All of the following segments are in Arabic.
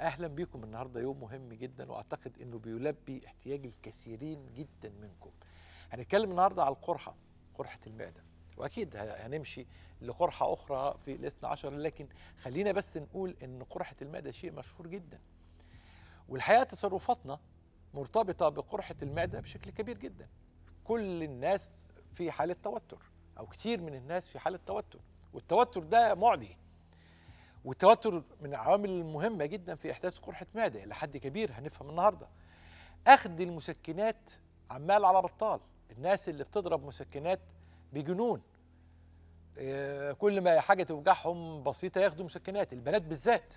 اهلا بيكم النهارده يوم مهم جدا واعتقد انه بيلبي احتياج الكثيرين جدا منكم هنتكلم النهارده على القرحه قرحه المعده واكيد هنمشي لقرحه اخرى في الاثنى عشر لكن خلينا بس نقول ان قرحه المعده شيء مشهور جدا والحقيقه تصرفاتنا مرتبطه بقرحه المعده بشكل كبير جدا كل الناس في حاله توتر او كتير من الناس في حاله توتر والتوتر ده معدي والتوتر من العوامل المهمه جدا في احداث قرحه معده الى حد كبير هنفهم النهارده اخذ المسكنات عمال على بطال الناس اللي بتضرب مسكنات بجنون آه، كل ما حاجه توجعهم بسيطه ياخدوا مسكنات البنات بالذات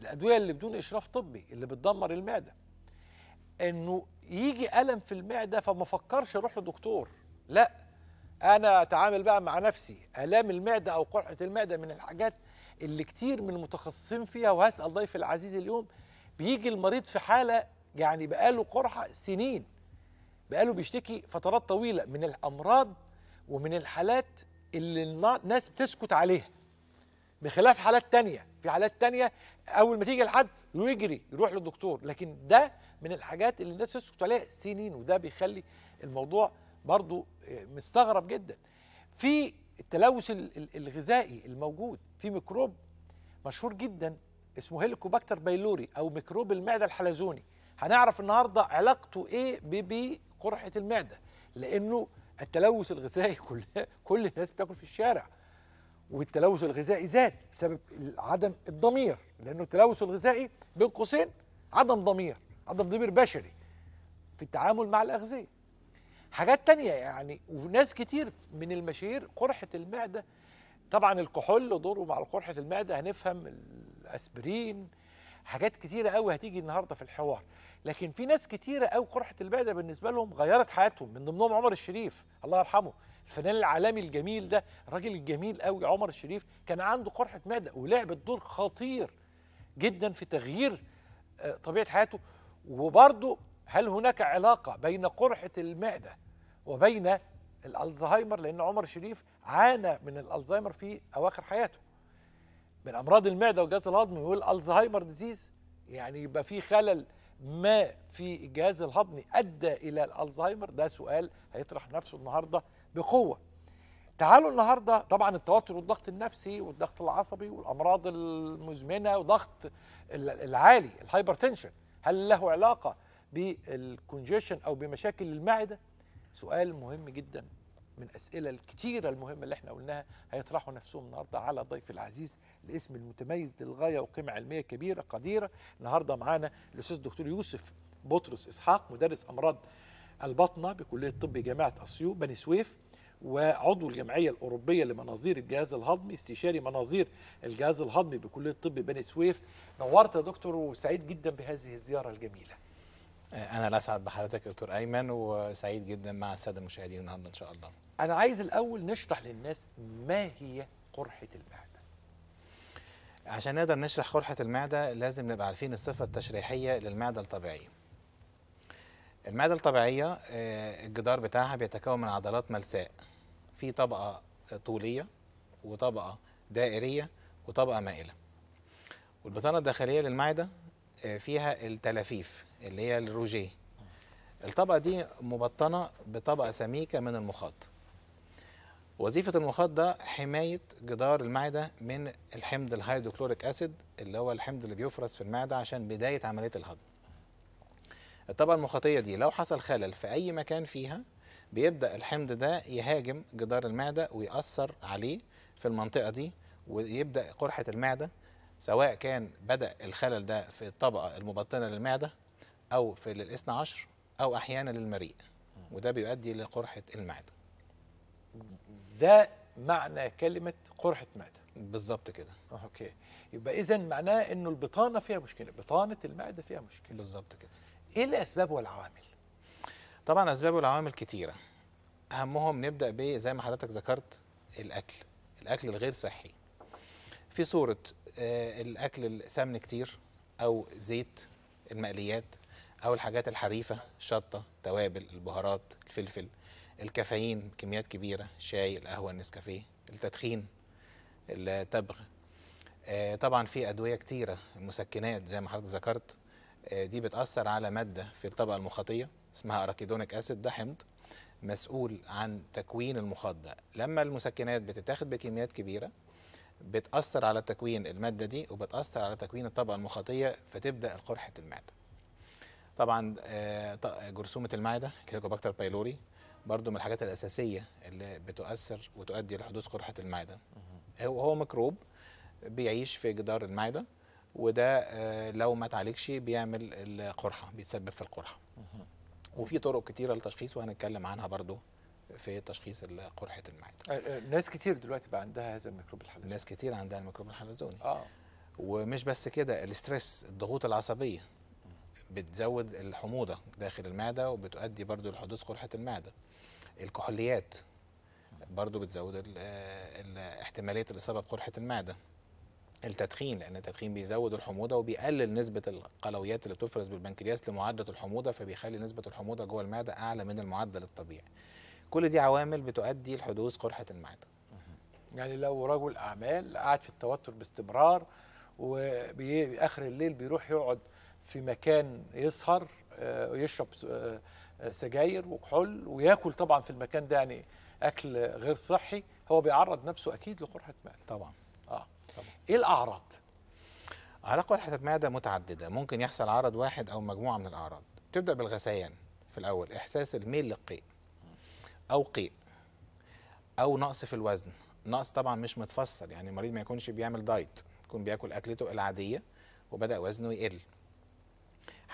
الادويه اللي بدون اشراف طبي اللي بتدمر المعده انه يجي الم في المعده فما افكرش اروح لدكتور لا انا اتعامل بقى مع نفسي الام المعده او قرحه المعده من الحاجات اللي كتير من المتخصصين فيها وهسال ضيف العزيز اليوم بيجي المريض في حاله يعني بقاله قرحه سنين بقاله بيشتكي فترات طويله من الامراض ومن الحالات اللي الناس بتسكت عليها بخلاف حالات تانية في حالات تانية أول ما تيجي لحد يجري يروح للدكتور لكن ده من الحاجات اللي الناس تسكت عليها سنين وده بيخلي الموضوع برضو مستغرب جدا في التلوث الغذائي الموجود في ميكروب مشهور جدا اسمه هيليكوباكتر بايلوري او ميكروب المعده الحلزوني هنعرف النهارده علاقته ايه بقرحه المعده لانه التلوث الغذائي كل كل الناس بتاكل في الشارع والتلوث الغذائي زاد بسبب عدم الضمير لانه التلوث الغذائي بين قوسين عدم ضمير عدم ضمير بشري في التعامل مع الاغذيه حاجات تانية يعني وناس كتير من المشاهير قرحة المعدة طبعا الكحول دوره مع قرحة المعدة هنفهم الأسبرين حاجات كتيرة قوي هتيجي النهاردة في الحوار لكن في ناس كتيرة قوي قرحة المعدة بالنسبة لهم غيرت حياتهم من ضمنهم عمر الشريف الله يرحمه الفنان العالمي الجميل ده الراجل الجميل قوي عمر الشريف كان عنده قرحة معدة ولعب الدور خطير جدا في تغيير آه، طبيعة حياته وبرضه هل هناك علاقة بين قرحة المعدة وبين الالزهايمر لان عمر شريف عانى من الالزهايمر في اواخر حياته من امراض المعده والجهاز الهضمي والالزهايمر ديزيز يعني يبقى في خلل ما في الجهاز الهضمي ادى الى الالزهايمر ده سؤال هيطرح نفسه النهارده بقوه تعالوا النهارده طبعا التوتر والضغط النفسي والضغط العصبي والامراض المزمنه وضغط العالي الهايبرتنشن هل له علاقه بالكونجيشن او بمشاكل المعده سؤال مهم جدا من أسئلة الكتيرة المهمة اللي احنا قلناها هيطرحوا نفسهم النهاردة على ضيف العزيز الاسم المتميز للغاية وقيمة علمية كبيرة قديرة النهاردة معانا الأستاذ الدكتور يوسف بطرس إسحاق مدرس أمراض البطنة بكلية طب جامعة أسيو بني سويف وعضو الجمعية الأوروبية لمناظير الجهاز الهضمي استشاري مناظير الجهاز الهضمي بكلية طب بني سويف نورت يا دكتور وسعيد جدا بهذه الزيارة الجميلة انا اسعد بحضرتك دكتور ايمن وسعيد جدا مع الساده المشاهدين النهارده ان شاء الله انا عايز الاول نشرح للناس ما هي قرحه المعده عشان نقدر نشرح قرحه المعده لازم نبقى عارفين الصفه التشريحيه للمعده الطبيعيه المعده الطبيعيه آه، الجدار بتاعها بيتكون من عضلات ملساء في طبقه طوليه وطبقه دائريه وطبقه مائله والبطانه الداخليه للمعده آه، فيها التلافيف اللي هي الروجيه الطبقه دي مبطنه بطبقه سميكه من المخاط وظيفه المخاط ده حمايه جدار المعده من الحمض الهيدروكلوريك اسيد اللي هو الحمض اللي بيفرز في المعده عشان بدايه عمليه الهضم الطبقه المخاطيه دي لو حصل خلل في اي مكان فيها بيبدا الحمض ده يهاجم جدار المعده ويأثر عليه في المنطقه دي ويبدا قرحه المعده سواء كان بدا الخلل ده في الطبقه المبطنه للمعده أو في الاثنى عشر أو أحيانا للمريء وده بيؤدي لقرحة المعدة ده معنى كلمة قرحة معدة بالظبط كده اوكي يبقى إذا معناه إنه البطانة فيها مشكلة بطانة المعدة فيها مشكلة بالظبط كده إيه الأسباب والعوامل؟ طبعا أسباب والعوامل كتيرة أهمهم نبدأ بيه زي ما حضرتك ذكرت الأكل الأكل الغير صحي في صورة آه الأكل السمن كتير أو زيت المقليات او الحاجات الحريفه شطه توابل البهارات الفلفل الكافيين كميات كبيره الشاي القهوه النسكافيه التدخين التبغ آه، طبعا في ادويه كتيره المسكنات زي ما حضرتك ذكرت آه، دي بتاثر على ماده في الطبقه المخاطيه اسمها اراكيدونيك اسيد ده حمض مسؤول عن تكوين المخاط ده لما المسكنات بتتاخد بكميات كبيره بتاثر على تكوين الماده دي وبتاثر على تكوين الطبقه المخاطيه فتبدا القرحه المعده طبعا آه، جرثومه المعده كيلوكوباكتر بايلوري برضو من الحاجات الاساسيه اللي بتؤثر وتؤدي لحدوث قرحه المعده هو هو ميكروب بيعيش في جدار المعده وده آه، لو ما اتعالجش بيعمل القرحه بيتسبب في القرحه وفي طرق كتيره للتشخيص وهنتكلم عنها برضو في تشخيص قرحه المعده آه، ناس كتير دلوقتي بقى عندها هذا الميكروب الحلزوني ناس كتير عندها الميكروب الحلزوني اه ومش بس كده الاسترس الضغوط العصبيه بتزود الحموضه داخل المعده وبتؤدي برضو لحدوث قرحه المعده الكحوليات برضو بتزود احتماليه الاصابه بقرحه المعده التدخين لان التدخين بيزود الحموضه وبيقلل نسبه القلويات اللي بتفرز بالبنكرياس لمعدل الحموضه فبيخلي نسبه الحموضه جوه المعده اعلى من المعدل الطبيعي كل دي عوامل بتؤدي لحدوث قرحه المعده يعني لو رجل اعمال قاعد في التوتر باستمرار وباخر الليل بيروح يقعد في مكان يسهر ويشرب آه، آه، آه، سجاير وكحول وياكل طبعا في المكان ده يعني اكل غير صحي هو بيعرض نفسه اكيد لقرحه معده طبعا اه طبعا. ايه الاعراض اعراض قرحه المعده متعدده ممكن يحصل عرض واحد او مجموعه من الاعراض تبدا بالغثيان في الاول احساس الميل للقيء او قيء او نقص في الوزن نقص طبعا مش متفصل يعني المريض ما يكونش بيعمل دايت يكون بياكل اكلته العاديه وبدا وزنه يقل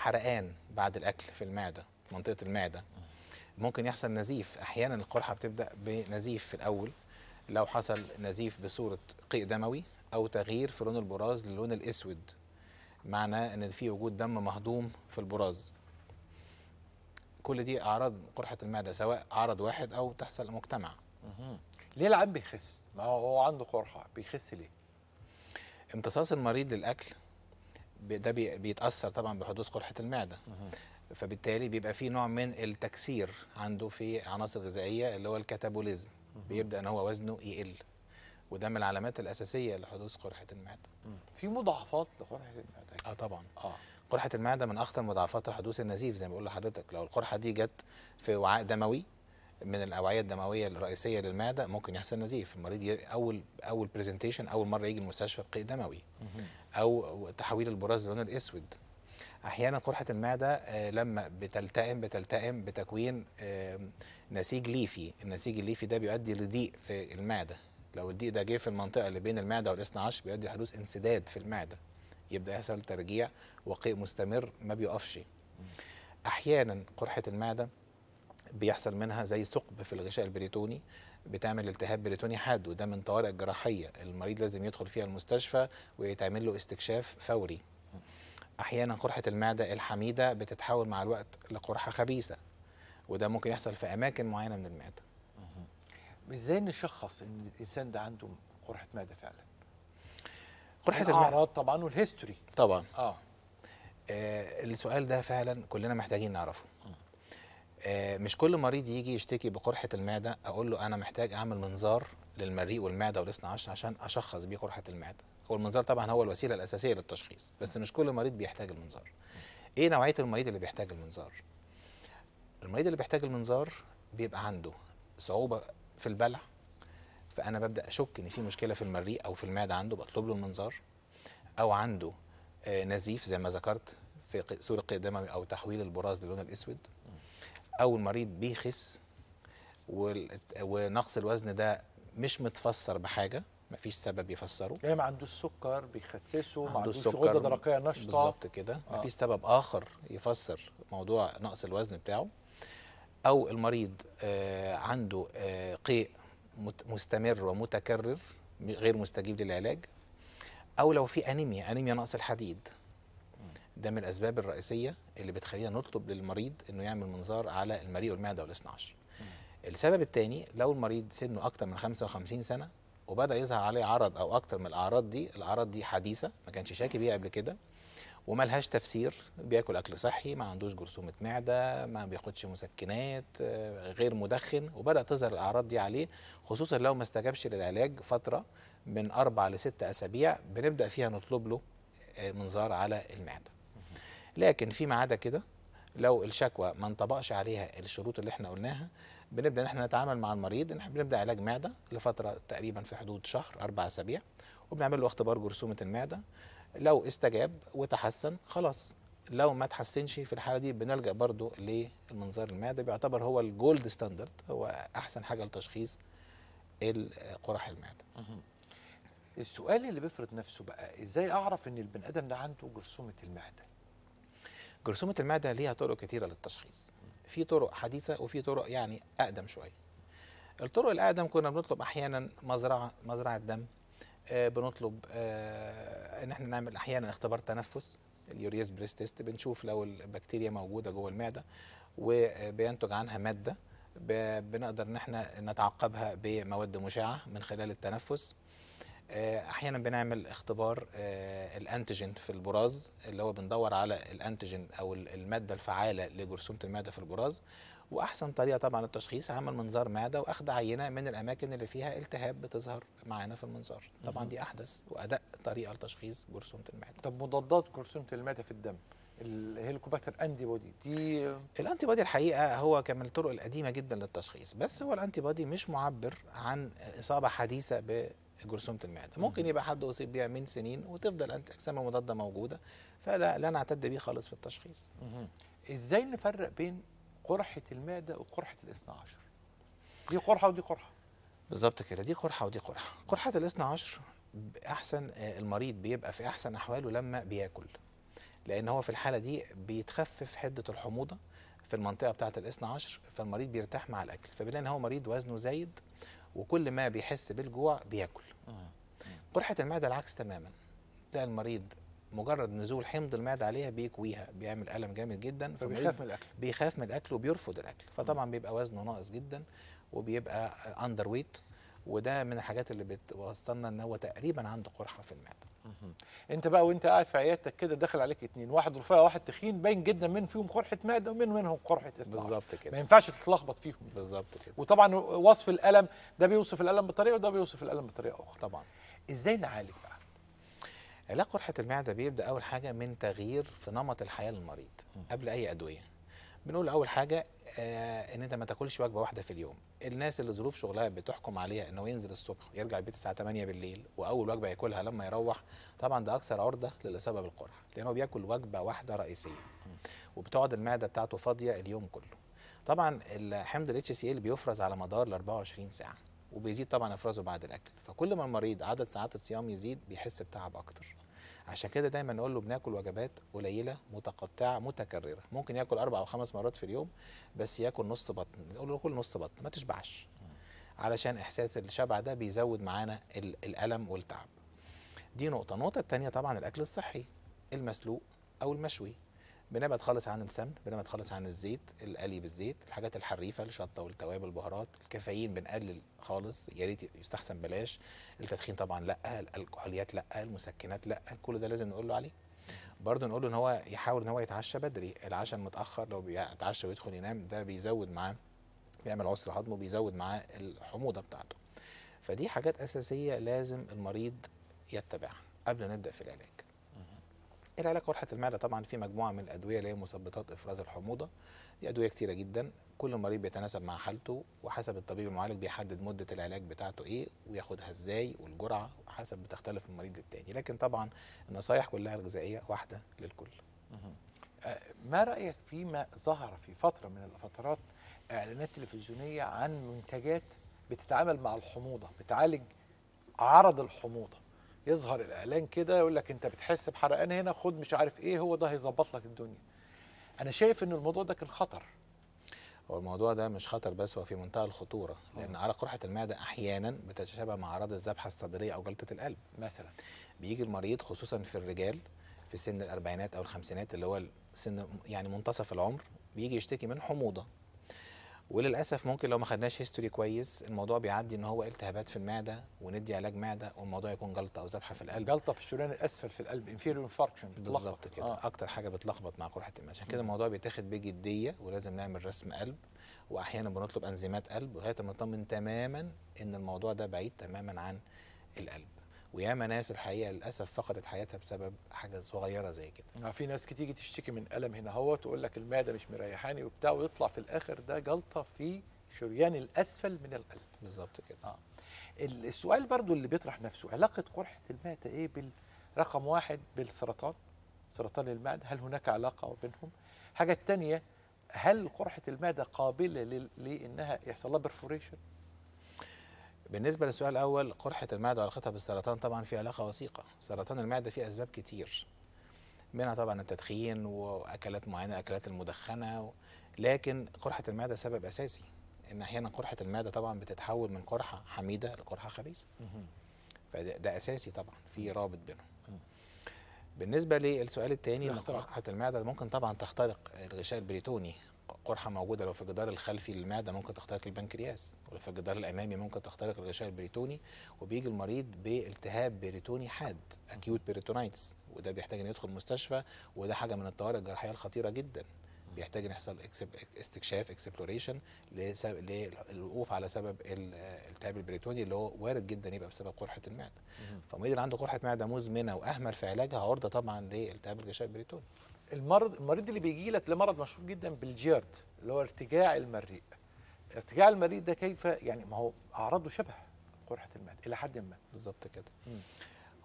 حرقان بعد الاكل في المعده منطقه المعده ممكن يحصل نزيف احيانا القرحه بتبدا بنزيف في الاول لو حصل نزيف بصوره قيء دموي او تغيير في لون البراز للون الاسود معناه ان في وجود دم مهضوم في البراز كل دي اعراض قرحه المعده سواء عرض واحد او تحصل مجتمع ليه العيان بيخس ما هو عنده قرحه بيخس ليه امتصاص المريض للاكل ده بيتاثر طبعا بحدوث قرحه المعده فبالتالي بيبقى في نوع من التكسير عنده في عناصر غذائيه اللي هو الكاتابوليزم بيبدا ان هو وزنه يقل وده من العلامات الاساسيه لحدوث قرحه المعده في مضاعفات لقرحه المعده اه طبعا اه قرحه المعده من اخطر مضاعفات حدوث النزيف زي ما بقول لحضرتك لو القرحه دي جت في وعاء دموي من الاوعيه الدمويه الرئيسيه للمعده ممكن يحصل نزيف المريض اول اول برزنتيشن اول مره يجي المستشفى بقيء دموي او تحويل البراز للون الاسود احيانا قرحه المعده آه، لما بتلتئم بتلتئم بتكوين نسيج ليفي النسيج الليفي ده بيؤدي لضيق في المعده لو الضيق ده جه في المنطقه اللي بين المعده والاثنى عشر بيؤدي لحدوث انسداد في المعده يبدا يحصل ترجيع وقيء مستمر ما بيقفش احيانا قرحه المعده بيحصل منها زي ثقب في الغشاء البريتوني بتعمل التهاب بريتوني حاد وده من طوارئ الجراحيه المريض لازم يدخل فيها المستشفى ويتعمل له استكشاف فوري احيانا قرحه المعده الحميده بتتحول مع الوقت لقرحه خبيثه وده ممكن يحصل في اماكن معينه من المعده ازاي نشخص ان الانسان ده عنده قرحه معده فعلا قرحه يعني المعده الاعراض طبعا والهيستوري طبعا اه, آه السؤال ده فعلا كلنا محتاجين نعرفه آه، مش كل مريض يجي يشتكي بقرحه المعده اقول له انا محتاج اعمل منظار للمريء والمعده والاثنى عشر عشان اشخص بيه قرحه المعده هو المنظار طبعا هو الوسيله الاساسيه للتشخيص بس مش كل مريض بيحتاج المنظار ايه نوعيه المريض اللي بيحتاج المنظار المريض اللي بيحتاج المنظار بيبقى عنده صعوبه في البلع فانا ببدا اشك ان في مشكله في المريء او في المعده عنده بطلب له المنظار او عنده آه، نزيف زي ما ذكرت في صورة الدموي او تحويل البراز للون الاسود او المريض بيخس ونقص الوزن ده مش متفسر بحاجه مفيش سبب يفسره يعني ما عندوش سكر بيخسسه ما عندوش غده درقيه نشطه بالظبط كده آه. مفيش سبب اخر يفسر موضوع نقص الوزن بتاعه او المريض آه عنده آه قيء مستمر ومتكرر غير مستجيب للعلاج او لو في انيميا انيميا نقص الحديد ده من الاسباب الرئيسيه اللي بتخلينا نطلب للمريض انه يعمل منظار على المريء والمعده والاثنى عشر. السبب الثاني لو المريض سنه اكثر من 55 سنه وبدا يظهر عليه عرض او اكثر من الاعراض دي، الاعراض دي حديثه ما كانش شاكي بيها قبل كده وملهاش تفسير بياكل اكل صحي ما عندوش جرثومه معده ما بياخدش مسكنات آه، غير مدخن وبدات تظهر الاعراض دي عليه خصوصا لو ما استجابش للعلاج فتره من اربع لست اسابيع بنبدا فيها نطلب له آه، منظار على المعده لكن فيما عدا كده لو الشكوى ما انطبقش عليها الشروط اللي احنا قلناها بنبدا ان احنا نتعامل مع المريض ان احنا بنبدا علاج معده لفتره تقريبا في حدود شهر اربع اسابيع وبنعمل له اختبار جرثومه المعده لو استجاب وتحسن خلاص لو ما تحسنش في الحاله دي بنلجا برضو للمنظار المعده بيعتبر هو الجولد ستاندرد هو احسن حاجه لتشخيص قرح المعده السؤال اللي بيفرض نفسه بقى ازاي اعرف ان البني ادم ده عنده جرثومه المعده جرثومه المعده ليها طرق كثيره للتشخيص في طرق حديثه وفي طرق يعني اقدم شويه الطرق الاقدم كنا بنطلب احيانا مزرعه مزرعه دم آه بنطلب آه ان احنا نعمل احيانا اختبار تنفس اليوريز بريس تيست بنشوف لو البكتيريا موجوده جوه المعده وبينتج عنها ماده بنقدر ان احنا نتعقبها بمواد مشعه من خلال التنفس آه، احيانا بنعمل اختبار آه، الانتيجين في البراز اللي هو بندور على الانتيجين او الماده الفعاله لجرثومه المعده في البراز واحسن طريقه طبعا للتشخيص عمل منظار معده واخد عينه من الاماكن اللي فيها التهاب بتظهر معانا في المنظار طبعا دي احدث وادق طريقه لتشخيص جرثومه المعده طب مضادات جرثومه المعده في الدم الهيليكوباكتر انتي بودي دي الانتي بودي الحقيقه هو كان من الطرق القديمه جدا للتشخيص بس هو الانتي بودي مش معبر عن اصابه حديثه ب جرثومه المعده ممكن يبقى حد اصيب بيها من سنين وتفضل انت اجسام مضاده موجوده فلا لا نعتد بيه خالص في التشخيص ازاي نفرق بين قرحه المعده وقرحه الاثنى عشر دي قرحه ودي قرحه بالظبط كده دي قرحه ودي قرحه قرحه الاثنى عشر احسن آه، المريض بيبقى في احسن احواله لما بياكل لان هو في الحاله دي بيتخفف حده الحموضه في المنطقه بتاعه الاثنى عشر فالمريض بيرتاح مع الاكل فبالتالي هو مريض وزنه زايد وكل ما بيحس بالجوع بياكل قرحة آه. آه. المعدة العكس تماما تلاقي المريض مجرد نزول حمض المعده عليها بيكويها بيعمل الم جامد جدا فبيخاف من الاكل بيخاف من الاكل وبيرفض الاكل فطبعا آه. بيبقى وزنه ناقص جدا وبيبقى اندر ويت وده من الحاجات اللي بتوصلنا ان هو تقريبا عنده قرحه في المعده انت بقى وانت قاعد في عيادتك كده داخل عليك اتنين واحد رفيع واحد تخين باين جدا من فيهم قرحه معده ومن منهم قرحه اسنان بالظبط كده ما ينفعش تتلخبط فيهم بالظبط كده وطبعا وصف الالم ده بيوصف الالم بطريقه وده بيوصف الالم بطريقه اخرى طبعا ازاي نعالج بقى علاج قرحه المعده بيبدا اول حاجه من تغيير في نمط الحياه للمريض قبل اي ادويه بنقول اول حاجه آه ان انت ما تاكلش وجبه واحده في اليوم الناس اللي ظروف شغلها بتحكم عليها انه ينزل الصبح ويرجع البيت الساعه 8 بالليل واول وجبه ياكلها لما يروح طبعا ده اكثر عرضه للاصابه بالقرح لانه بياكل وجبه واحده رئيسيه وبتقعد المعده بتاعته فاضيه اليوم كله طبعا الحمض الاتش سي ال بيفرز على مدار ال 24 ساعه وبيزيد طبعا افرازه بعد الاكل فكل ما المريض عدد ساعات الصيام يزيد بيحس بتعب اكتر عشان كده دايما نقول له بناكل وجبات قليله متقطعه متكرره ممكن ياكل اربع او خمس مرات في اليوم بس ياكل نص بطن نقول له كل نص بطن ما تشبعش علشان احساس الشبع ده بيزود معانا الالم والتعب دي نقطه النقطه الثانيه طبعا الاكل الصحي المسلوق او المشوي بنبعد خالص عن السمن بنبعد خالص عن الزيت القلي بالزيت الحاجات الحريفه الشطه والتوابل البهارات الكافيين بنقلل خالص يا ريت يستحسن بلاش التدخين طبعا لا الكحوليات لا المسكنات لا كل ده لازم نقول له عليه برضه نقول له ان هو يحاول ان هو يتعشى بدري العشاء المتاخر لو بيتعشى ويدخل ينام ده بيزود معاه بيعمل عسر هضم وبيزود معاه الحموضه بتاعته فدي حاجات اساسيه لازم المريض يتبعها قبل ما نبدا في العلاج العلاج قرحه المعده طبعا في مجموعه من الادويه اللي هي مثبطات افراز الحموضه دي ادويه كتيره جدا كل مريض بيتناسب مع حالته وحسب الطبيب المعالج بيحدد مده العلاج بتاعته ايه وياخدها ازاي والجرعه حسب بتختلف من مريض للتاني لكن طبعا النصايح كلها الغذائيه واحده للكل آه، ما رايك فيما ظهر في فتره من الفترات اعلانات تلفزيونيه عن منتجات بتتعامل مع الحموضه بتعالج عرض الحموضه يظهر الاعلان كده يقول لك انت بتحس بحرقان هنا خد مش عارف ايه هو ده هيظبط لك الدنيا انا شايف ان الموضوع ده كان خطر هو الموضوع ده مش خطر بس هو في منتهى الخطوره لان آه. عرق قرحه المعده احيانا بتتشابه مع اعراض الذبحه الصدريه او جلطه القلب مثلا بيجي المريض خصوصا في الرجال في سن الاربعينات او الخمسينات اللي هو سن يعني منتصف العمر بيجي يشتكي من حموضه وللاسف ممكن لو ما خدناش هيستوري كويس الموضوع بيعدي ان هو التهابات في المعده وندي علاج معده والموضوع يكون جلطه او ذبحه في القلب جلطه في الشريان الاسفل في القلب انفيريور انفاركشن بالظبط كده آه. اكتر حاجه بتلخبط مع قرحه المعده عشان كده الموضوع بيتاخد بجديه ولازم نعمل رسم قلب واحيانا بنطلب انزيمات قلب لغايه ما نطمن تماما ان الموضوع ده بعيد تماما عن القلب وياما ناس الحقيقه للاسف فقدت حياتها بسبب حاجه صغيره زي كده آه، في ناس كتير تشتكي من الم هنا هو تقول لك المعده مش مريحاني وبتاع ويطلع في الاخر ده جلطه في شريان الاسفل من القلب بالظبط كده آه. السؤال برضو اللي بيطرح نفسه علاقه قرحه المعده ايه بالرقم واحد بالسرطان سرطان المعده هل هناك علاقه ما بينهم الحاجه الثانيه هل قرحه المعده قابله لانها يحصل لها برفوريشن بالنسبه للسؤال الاول قرحه المعده وعلاقتها بالسرطان طبعا في علاقه وثيقه سرطان المعده فيه اسباب كتير منها طبعا التدخين واكلات معينه الاكلات المدخنه لكن قرحه المعده سبب اساسي ان احيانا قرحه المعده طبعا بتتحول من قرحه حميده لقرحه خبيثه فده اساسي طبعا في رابط بينهم بالنسبه للسؤال الثاني قرحه المعده ممكن طبعا تخترق الغشاء البريتوني قرحه موجوده لو في الجدار الخلفي للمعده ممكن تخترق البنكرياس ولو في الجدار الامامي ممكن تخترق الغشاء البريتوني وبيجي المريض بالتهاب بريتوني حاد اكيوت بريتونايتس وده بيحتاج ان يدخل مستشفى وده حاجه من الطوارئ الجراحيه الخطيره جدا بيحتاج ان يحصل استكشاف اكسبلوريشن للوقوف على سبب التهاب البريتوني اللي هو وارد جدا يبقى بسبب قرحه المعده فالمريض اللي عنده قرحه معده مزمنه واهمل في علاجها عرضه طبعا لالتهاب الغشاء البريتوني المرض المريض اللي بيجي لك لمرض مشهور جدا بالجيرد اللي هو ارتجاع المريء ارتجاع المريء ده كيف يعني ما هو اعراضه شبه قرحه المعده الى حد ما بالظبط كده مم.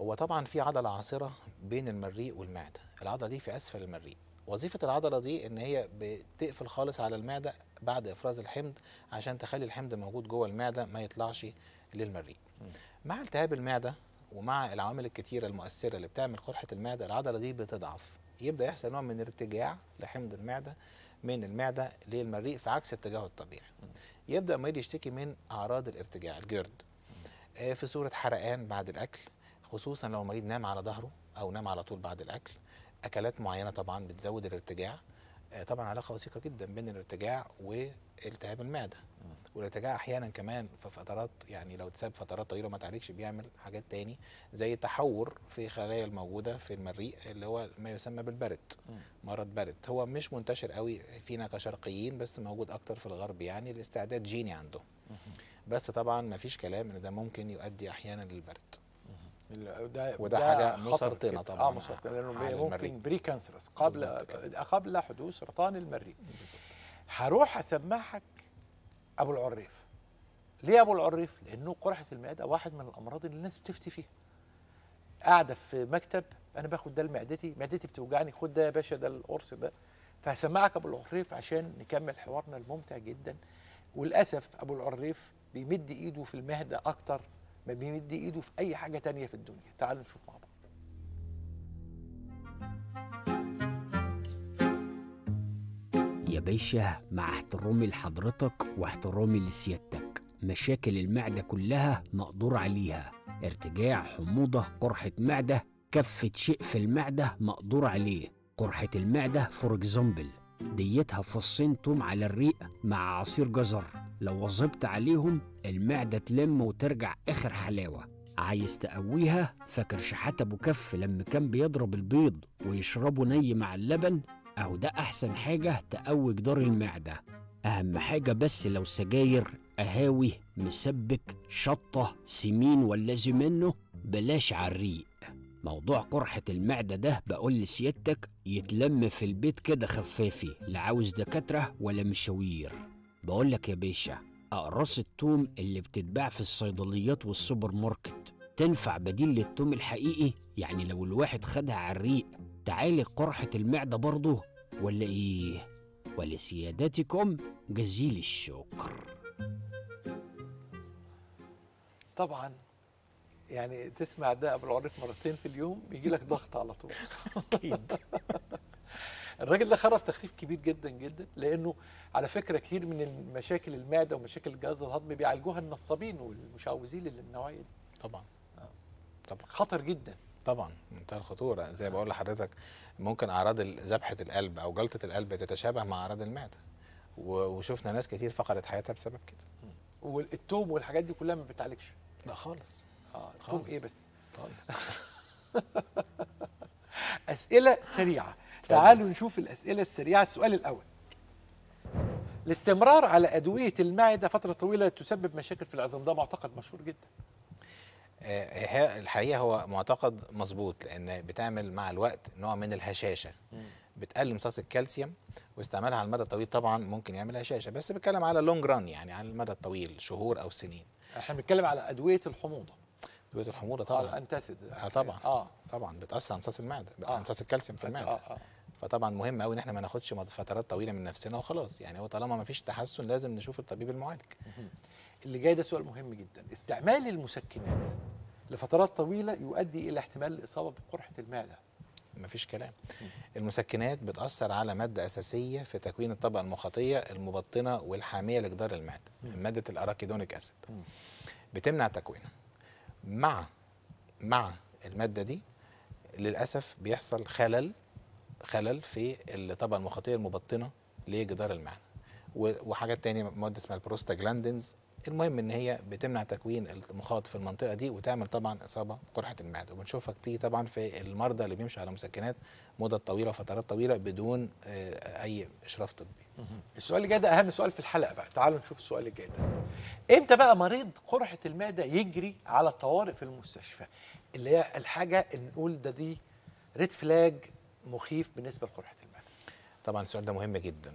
هو طبعا في عضله عاصره بين المريء والمعده العضله دي في اسفل المريء وظيفه العضله دي ان هي بتقفل خالص على المعده بعد افراز الحمض عشان تخلي الحمض موجود جوه المعده ما يطلعش للمريء مع التهاب المعده ومع العوامل الكتيره المؤثره اللي بتعمل قرحه المعده العضله دي بتضعف يبدا يحصل نوع من ارتجاع لحمض المعده من المعده للمريء في عكس اتجاهه الطبيعي يبدا المريض يشتكي من اعراض الارتجاع الجرد آه، في صوره حرقان بعد الاكل خصوصا لو المريض نام على ظهره او نام على طول بعد الاكل اكلات معينه طبعا بتزود الارتجاع آه، طبعا علاقه وثيقه جدا بين الارتجاع والتهاب المعده ولتجاه احيانا كمان في فترات يعني لو اتساب فترات طويله وما تعالجش بيعمل حاجات تاني زي تحور في خلايا الموجوده في المريء اللي هو ما يسمى بالبرد مرض برد هو مش منتشر قوي فينا كشرقيين بس موجود اكتر في الغرب يعني الاستعداد جيني عندهم بس طبعا ما فيش كلام ان ده ممكن يؤدي احيانا للبرد ده وده ده حاجه مسرطنه طبعا اه مسرطنه لانه ممكن بري كانسرس قبل قبل حدوث سرطان المريء هروح اسمعك ابو العريف ليه ابو العريف لانه قرحه المعده واحد من الامراض اللي الناس بتفتي فيها قاعده في مكتب انا باخد ده لمعدتي معدتي بتوجعني خد ده يا باشا ده القرص ده فهسمعك ابو العريف عشان نكمل حوارنا الممتع جدا وللاسف ابو العريف بيمد ايده في المهده اكتر ما بيمد ايده في اي حاجه تانية في الدنيا تعالوا نشوف مع بعض يا باشا مع احترامي لحضرتك واحترامي لسيادتك مشاكل المعدة كلها مقدور عليها ارتجاع حموضة قرحة معدة كفة شيء في المعدة مقدور عليه قرحة المعدة فور اكزامبل ديتها فصين توم على الريق مع عصير جزر لو وظبت عليهم المعدة تلم وترجع آخر حلاوة عايز تقويها فاكر شحات ابو كف لما كان بيضرب البيض ويشربه ني مع اللبن أو ده أحسن حاجة تقوي جدار المعدة أهم حاجة بس لو سجاير أهاوي مسبك شطة سمين والذي منه بلاش عريق موضوع قرحة المعدة ده بقول لسيادتك يتلم في البيت كده خفافي لا عاوز دكاترة ولا مشاوير بقولك يا باشا أقراص التوم اللي بتتباع في الصيدليات والسوبر ماركت تنفع بديل للتوم الحقيقي يعني لو الواحد خدها على الريق تعالج قرحة المعدة برضه ولا إيه؟ ولسيادتكم جزيل الشكر طبعا يعني تسمع ده قبل العريف مرتين في اليوم بيجي لك ضغط على طول اكيد الراجل ده خرف تخفيف كبير جدا جدا لانه على فكره كتير من مشاكل المعده ومشاكل الجهاز الهضمي بيعالجوها النصابين والمشعوذين اللي النوعيه دي طبعا طبعا خطر جدا طبعا منتهى الخطوره زي ما بقول لحضرتك ممكن اعراض ذبحه القلب او جلطه القلب تتشابه مع اعراض المعده وشفنا ناس كتير فقدت حياتها بسبب كده والتوم والحاجات دي كلها ما بتعالجش لا خالص اه التوم ايه بس خالص اسئله سريعه تعالوا نشوف الاسئله السريعه السؤال الاول الاستمرار على ادويه المعده فتره طويله تسبب مشاكل في العظام ده معتقد مشهور جدا آه، آه، الحقيقه هو معتقد مظبوط لان بتعمل مع الوقت نوع من الهشاشه بتقلل امتصاص الكالسيوم واستعمالها على المدى الطويل طبعا ممكن يعمل هشاشه بس بتكلم على لونج ران يعني على المدى الطويل شهور او سنين احنا بنتكلم على ادويه الحموضه ادويه الحموضه طبعا الانتاسيد آه،, اه طبعا اه طبعا بتاثر على امتصاص المعده آه. امتصاص الكالسيوم في المعده آه. آه. فطبعا مهم قوي ان احنا ما ناخدش فترات طويله من نفسنا وخلاص يعني هو طالما ما فيش تحسن لازم نشوف الطبيب المعالج اللي جاي ده سؤال مهم جدا استعمال المسكنات لفترات طويلة يؤدي إلى احتمال الإصابة بقرحة المعدة مفيش كلام المسكنات بتأثر على مادة أساسية في تكوين الطبقة المخاطية المبطنة والحامية لجدار المعدة مادة الأراكيدونيك أسيد بتمنع تكوينها مع مع المادة دي للأسف بيحصل خلل خلل في الطبقة المخاطية المبطنة لجدار المعدة وحاجات تانية مواد اسمها البروستاجلاندينز المهم ان هي بتمنع تكوين المخاط في المنطقه دي وتعمل طبعا اصابه بقرحه المعده وبنشوفها كتير طبعا في المرضى اللي بيمشوا على مسكنات مدة طويله وفترات طويله بدون آه، اي اشراف طبي السؤال اللي جاي ده اهم سؤال في الحلقه بقى تعالوا نشوف السؤال اللي جاي ده امتى بقى مريض قرحه المعده يجري على الطوارئ في المستشفى اللي هي الحاجه اللي نقول ده دي ريد فلاج مخيف بالنسبه لقرحه المعده طبعا السؤال ده مهم جدا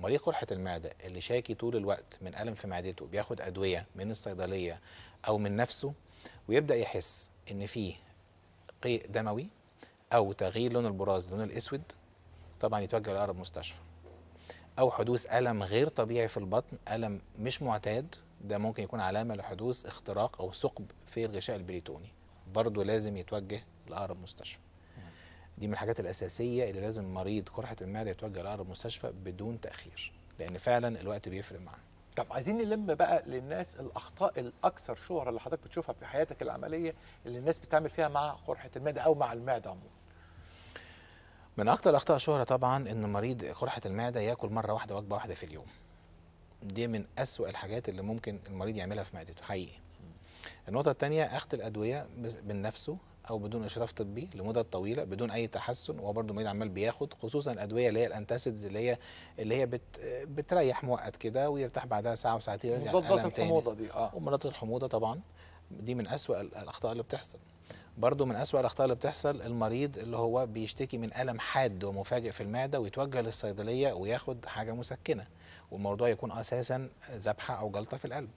مريض قرحه المعده اللي شاكي طول الوقت من الم في معدته بياخد ادويه من الصيدليه او من نفسه ويبدا يحس ان فيه قيء دموي او تغيير لون البراز لون الاسود طبعا يتوجه لاقرب مستشفى او حدوث الم غير طبيعي في البطن الم مش معتاد ده ممكن يكون علامه لحدوث اختراق او ثقب في الغشاء البريتوني برضه لازم يتوجه لاقرب مستشفى دي من الحاجات الاساسيه اللي لازم مريض قرحه المعده يتوجه لاقرب مستشفى بدون تاخير لان فعلا الوقت بيفرق معاه طب عايزين نلم بقى للناس الاخطاء الاكثر شهره اللي حضرتك بتشوفها في حياتك العمليه اللي الناس بتعمل فيها مع قرحه المعده او مع المعده عموما من اكثر الاخطاء شهره طبعا ان مريض قرحه المعده ياكل مره واحده وجبه واحده في اليوم دي من أسوأ الحاجات اللي ممكن المريض يعملها في معدته حقيقي النقطة الثانية أخذ الأدوية بنفسه او بدون اشراف طبي لمده طويله بدون اي تحسن وهو المريض عمال بياخد خصوصا الادويه اللي هي الانتاسيدز اللي هي اللي هي بت بتريح موقت كده ويرتاح بعدها ساعه وساعتين ويرجع الالم الحموضه دي اه ومضادات الحموضه طبعا دي من اسوأ الاخطاء اللي بتحصل برضه من أسوأ الأخطاء اللي بتحصل المريض اللي هو بيشتكي من ألم حاد ومفاجئ في المعدة ويتوجه للصيدلية وياخد حاجة مسكنة والموضوع يكون أساسا ذبحة أو جلطة في القلب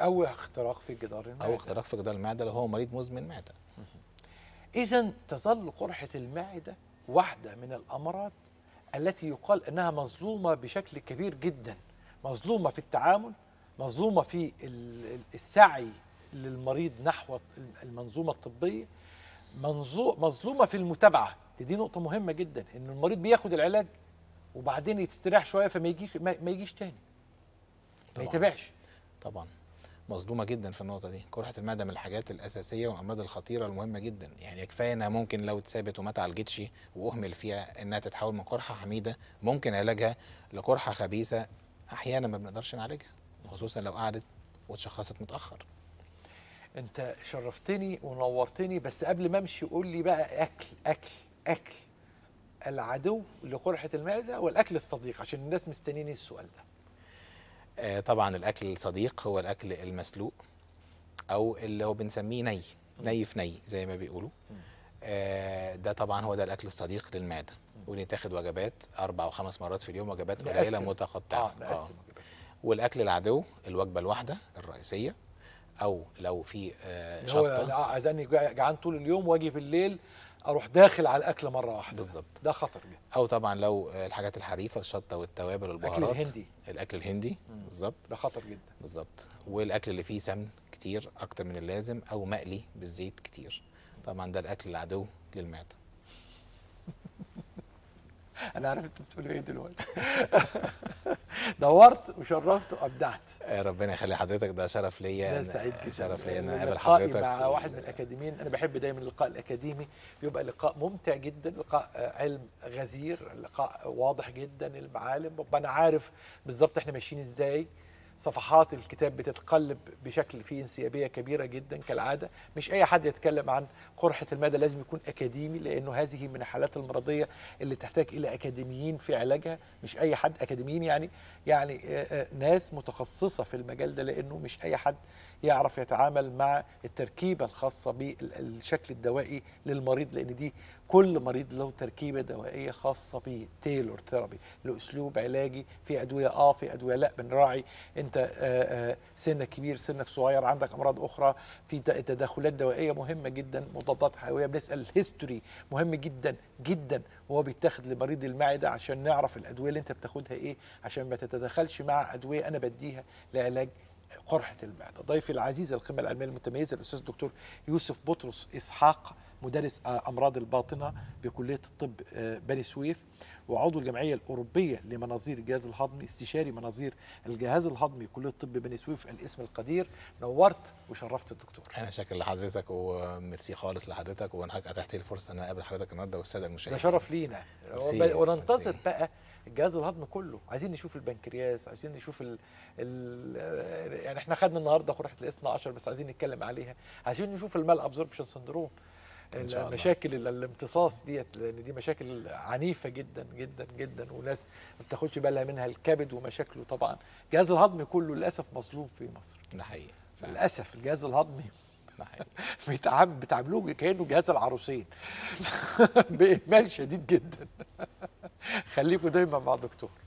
أو اختراق في جدار المعدة أو اختراق في جدار المعدة لو هو مريض مزمن معدة إذا تظل قرحة المعدة واحدة من الأمراض التي يقال أنها مظلومة بشكل كبير جدا مظلومة في التعامل مظلومة في السعي للمريض نحو المنظومة الطبية مظلومة في المتابعة دي نقطة مهمة جدا إن المريض بياخد العلاج وبعدين يستريح شوية فما يجيش ما يجيش تاني طبعاً. ما يتابعش طبعا مصدومه جدا في النقطه دي قرحه المعده من الحاجات الاساسيه والامراض الخطيره المهمه جدا يعني كفايه انها ممكن لو ومات وما الجيتشي واهمل فيها انها تتحول من قرحه حميده ممكن علاجها لقرحه خبيثه احيانا ما بنقدرش نعالجها خصوصا لو قعدت واتشخصت متاخر انت شرفتني ونورتني بس قبل ما امشي قول لي بقى اكل اكل اكل العدو لقرحه المعده والاكل الصديق عشان الناس مستنيين السؤال ده آه، طبعا الاكل الصديق هو الاكل المسلوق او اللي هو بنسميه ني ني في ني زي ما بيقولوا آه، ده طبعا هو ده الاكل الصديق للمعده ونتاخد وجبات اربع وخمس مرات في اليوم وجبات قليله متقطعه آه. آه. والاكل العدو الوجبه الواحده الرئيسيه او لو في آه شطه هو آه، جعان طول اليوم واجي في الليل اروح داخل على الاكل مره واحده بالظبط ده خطر جدا او طبعا لو الحاجات الحريفه الشطه والتوابل والبهارات الاكل الهندي الاكل الهندي بالظبط ده خطر جدا بالظبط والاكل اللي فيه سمن كتير اكتر من اللازم او مقلي بالزيت كتير طبعا ده الاكل العدو للمعده انا عارف انت بتقول ايه دلوقتي دورت وشرفت وابدعت إيه، ربنا يخلي حضرتك ده شرف ليا انا سعيد جدا شرف ليا ان اقابل حضرتك مع واحد من الاكاديميين انا بحب دايما اللقاء الاكاديمي بيبقى لقاء ممتع جدا لقاء آه، علم غزير لقاء واضح جدا المعالم وانا عارف بالظبط احنا ماشيين ازاي صفحات الكتاب بتتقلب بشكل فيه انسيابيه كبيره جدا كالعاده مش اي حد يتكلم عن قرحه المدى لازم يكون اكاديمي لانه هذه من الحالات المرضيه اللي تحتاج الى اكاديميين في علاجها مش اي حد اكاديميين يعني يعني ناس متخصصه في المجال ده لانه مش اي حد يعرف يتعامل مع التركيبه الخاصه بالشكل الدوائي للمريض لان دي كل مريض له تركيبه دوائيه خاصه بيه تيلور ثيرابي له اسلوب علاجي في ادويه اه في ادويه لا بنراعي انت آه، آه، سنك كبير سنك صغير عندك امراض اخرى في تدخلات دوائيه مهمه جدا مضادات حيويه بنسال الهيستوري مهم جدا جدا وهو بيتاخد لمريض المعده عشان نعرف الادويه اللي انت بتاخدها ايه عشان ما تتدخلش مع ادويه انا بديها لعلاج قرحة المعدة ضيفي العزيز القمة العلمية المتميزة الأستاذ الدكتور يوسف بطرس إسحاق مدرس آه، أمراض الباطنة بكلية الطب آه، بني سويف وعضو الجمعية الأوروبية لمناظير الجهاز الهضمي استشاري مناظير الجهاز الهضمي كلية الطب بني سويف الاسم القدير نورت وشرفت الدكتور أنا شاكر لحضرتك وميرسي خالص لحضرتك وأنا أتحت لي الفرصة أن أقابل حضرتك النهاردة والسادة المشاهدين ده شرف لينا وننتظر بقى الجهاز الهضمي كله عايزين نشوف البنكرياس عايزين نشوف ال, ال يعني احنا خدنا النهارده قرحه الاثنى عشر بس عايزين نتكلم عليها عايزين نشوف المال ابزوربشن سندروم مشاكل الامتصاص ديت لان دي مشاكل عنيفه جدا جدا جدا وناس ما بتاخدش بالها منها الكبد ومشاكله طبعا الجهاز الهضمي كله للاسف مظلوم في مصر ده حقيقي للاسف الجهاز الهضمي بتعاملوه كانه جهاز العروسين باهمال شديد جدا خليكم دايما مع دكتور